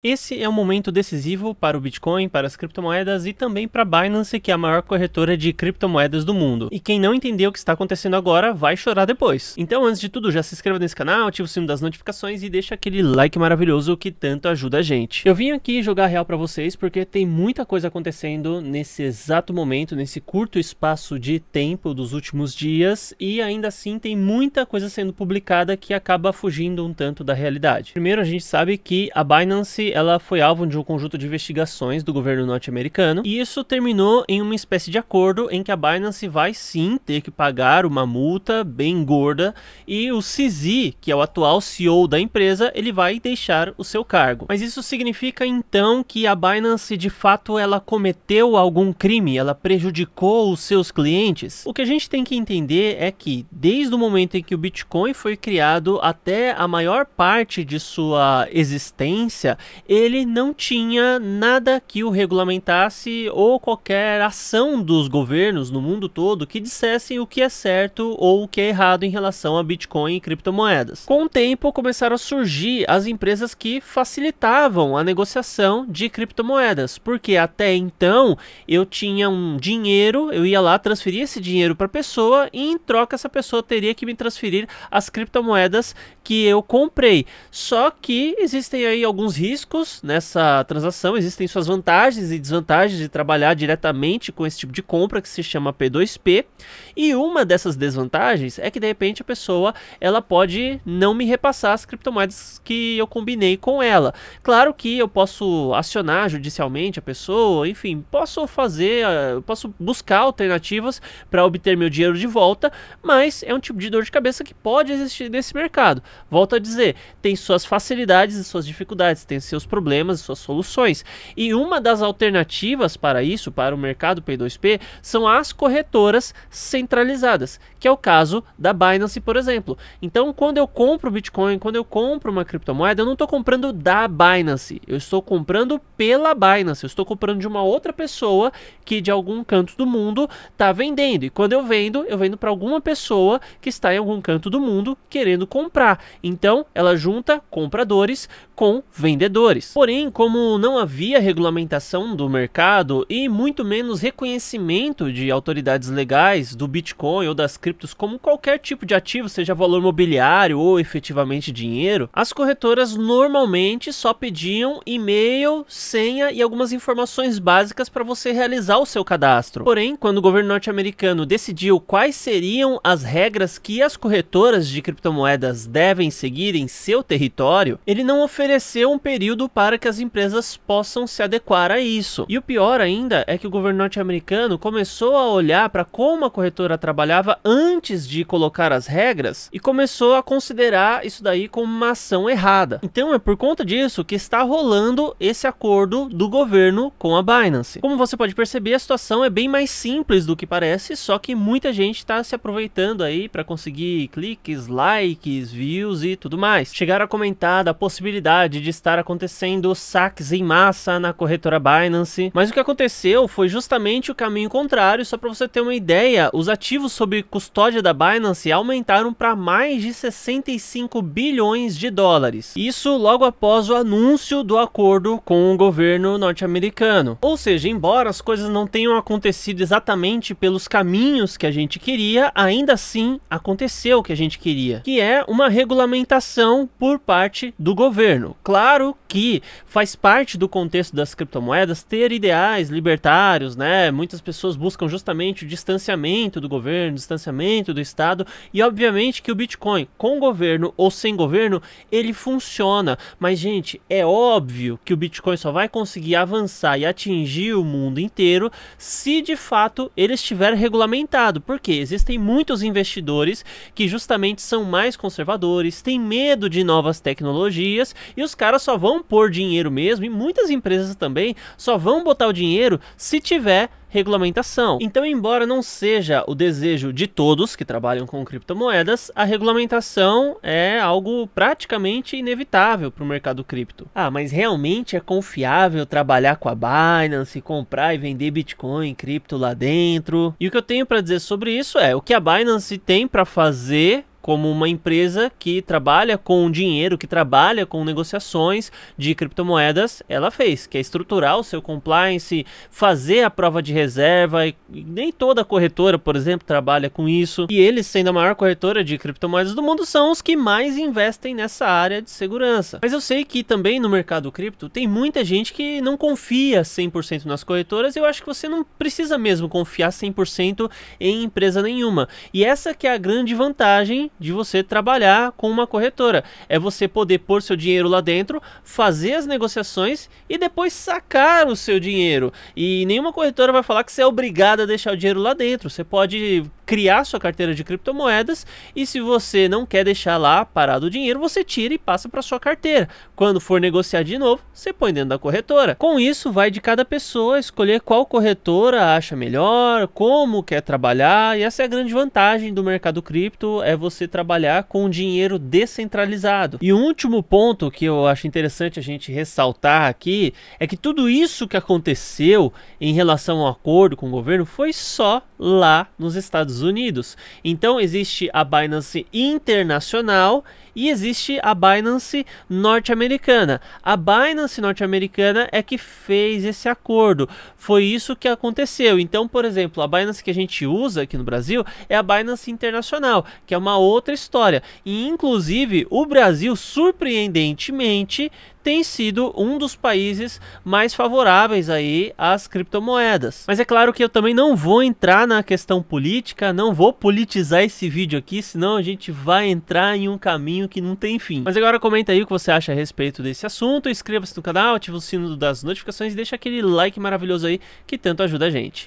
Esse é um momento decisivo para o Bitcoin, para as criptomoedas e também para a Binance, que é a maior corretora de criptomoedas do mundo. E quem não entendeu o que está acontecendo agora vai chorar depois. Então, antes de tudo, já se inscreva nesse canal, ativa o sino das notificações e deixa aquele like maravilhoso que tanto ajuda a gente. Eu vim aqui jogar real para vocês porque tem muita coisa acontecendo nesse exato momento, nesse curto espaço de tempo dos últimos dias e ainda assim tem muita coisa sendo publicada que acaba fugindo um tanto da realidade. Primeiro, a gente sabe que a Binance ela foi alvo de um conjunto de investigações do governo norte-americano e isso terminou em uma espécie de acordo em que a Binance vai sim ter que pagar uma multa bem gorda e o CZ, que é o atual CEO da empresa, ele vai deixar o seu cargo. Mas isso significa então que a Binance de fato ela cometeu algum crime, ela prejudicou os seus clientes? O que a gente tem que entender é que desde o momento em que o Bitcoin foi criado até a maior parte de sua existência, ele não tinha nada que o regulamentasse ou qualquer ação dos governos no mundo todo que dissesse o que é certo ou o que é errado em relação a Bitcoin e criptomoedas. Com o tempo começaram a surgir as empresas que facilitavam a negociação de criptomoedas, porque até então eu tinha um dinheiro, eu ia lá transferir esse dinheiro para a pessoa e em troca essa pessoa teria que me transferir as criptomoedas que eu comprei. Só que existem aí alguns riscos riscos nessa transação, existem suas vantagens e desvantagens de trabalhar diretamente com esse tipo de compra que se chama P2P. E uma dessas desvantagens é que de repente a pessoa ela pode não me repassar as criptomoedas que eu combinei com ela. Claro que eu posso acionar judicialmente a pessoa, enfim, posso fazer, eh, posso buscar alternativas para obter meu dinheiro de volta, mas é um tipo de dor de cabeça que pode existir nesse mercado. Volto a dizer, tem suas facilidades e suas dificuldades, tem seus seus problemas e suas soluções. E uma das alternativas para isso, para o mercado P2P, são as corretoras centralizadas, que é o caso da Binance, por exemplo. Então, quando eu compro Bitcoin, quando eu compro uma criptomoeda, eu não estou comprando da Binance, eu estou comprando pela Binance, eu estou comprando de uma outra pessoa que de algum canto do mundo está vendendo. E quando eu vendo, eu vendo para alguma pessoa que está em algum canto do mundo querendo comprar. Então, ela junta compradores com vendedores produtores. Porém, como não havia regulamentação do mercado e muito menos reconhecimento de autoridades legais do Bitcoin ou das criptos como qualquer tipo de ativo, seja valor mobiliário ou efetivamente dinheiro, as corretoras normalmente só pediam e-mail, senha e algumas informações básicas para você realizar o seu cadastro. Porém, quando o governo norte-americano decidiu quais seriam as regras que as corretoras de criptomoedas devem seguir em seu território, ele não ofereceu um período período para que as empresas possam se adequar a isso. E o pior ainda é que o governo norte-americano começou a olhar para como a corretora trabalhava antes de colocar as regras e começou a considerar isso daí como uma ação errada. Então é por conta disso que está rolando esse acordo do governo com a Binance. Como você pode perceber, a situação é bem mais simples do que parece, só que muita gente está se aproveitando aí para conseguir cliques, likes, views e tudo mais. Chegaram a comentar da possibilidade de estar acontecendo acontecendo saques em massa na corretora Binance. Mas o que aconteceu foi justamente o caminho contrário, só para você ter uma ideia, os ativos sob custódia da Binance aumentaram para mais de 65 bilhões de dólares. Isso logo após o anúncio do acordo com o governo norte-americano. Ou seja, embora as coisas não tenham acontecido exatamente pelos caminhos que a gente queria, ainda assim aconteceu o que a gente queria, que é uma regulamentação por parte do governo. Claro que que faz parte do contexto das criptomoedas ter ideais libertários, né? Muitas pessoas buscam justamente o distanciamento do governo, distanciamento do Estado, e obviamente que o Bitcoin, com governo ou sem governo, ele funciona. Mas, gente, é óbvio que o Bitcoin só vai conseguir avançar e atingir o mundo inteiro se de fato ele estiver regulamentado, porque existem muitos investidores que justamente são mais conservadores, têm medo de novas tecnologias e os caras só vão vão pôr dinheiro mesmo e muitas empresas também só vão botar o dinheiro se tiver regulamentação. Então, embora não seja o desejo de todos que trabalham com criptomoedas, a regulamentação é algo praticamente inevitável para o mercado cripto. Ah, mas realmente é confiável trabalhar com a Binance, comprar e vender Bitcoin, cripto lá dentro? E o que eu tenho para dizer sobre isso é o que a Binance tem para fazer como uma empresa que trabalha com dinheiro, que trabalha com negociações de criptomoedas, ela fez, que é estruturar o seu compliance, fazer a prova de reserva, e nem toda corretora, por exemplo, trabalha com isso. E eles, sendo a maior corretora de criptomoedas do mundo, são os que mais investem nessa área de segurança. Mas eu sei que também no mercado cripto tem muita gente que não confia 100% nas corretoras, eu acho que você não precisa mesmo confiar 100% em empresa nenhuma. E essa que é a grande vantagem de você trabalhar com uma corretora. É você poder pôr seu dinheiro lá dentro, fazer as negociações e depois sacar o seu dinheiro. E nenhuma corretora vai falar que você é obrigado a deixar o dinheiro lá dentro. Você pode criar sua carteira de criptomoedas e se você não quer deixar lá parado o dinheiro, você tira e passa para sua carteira. Quando for negociar de novo, você põe dentro da corretora. Com isso, vai de cada pessoa escolher qual corretora acha melhor, como quer trabalhar, e essa é a grande vantagem do mercado cripto, é você poder trabalhar com dinheiro descentralizado. E um último ponto que eu acho interessante a gente ressaltar aqui é que tudo isso que aconteceu em relação ao acordo com o governo foi só lá nos Estados Unidos. Então existe a Binance Internacional e existe a Binance norte-americana. A Binance norte-americana é que fez esse acordo. Foi isso que aconteceu. Então, por exemplo, a Binance que a gente usa aqui no Brasil é a Binance Internacional, que é uma outra história. E inclusive, o Brasil surpreendentemente tem sido um dos países mais favoráveis aí às criptomoedas. Mas é claro que eu também não vou entrar na questão política, não vou politizar esse vídeo aqui, senão a gente vai entrar em um caminho que não tem fim. Mas agora comenta aí o que você acha a respeito desse assunto, inscreva-se no canal, ativa o sino das notificações e deixa aquele like maravilhoso aí que tanto ajuda a gente.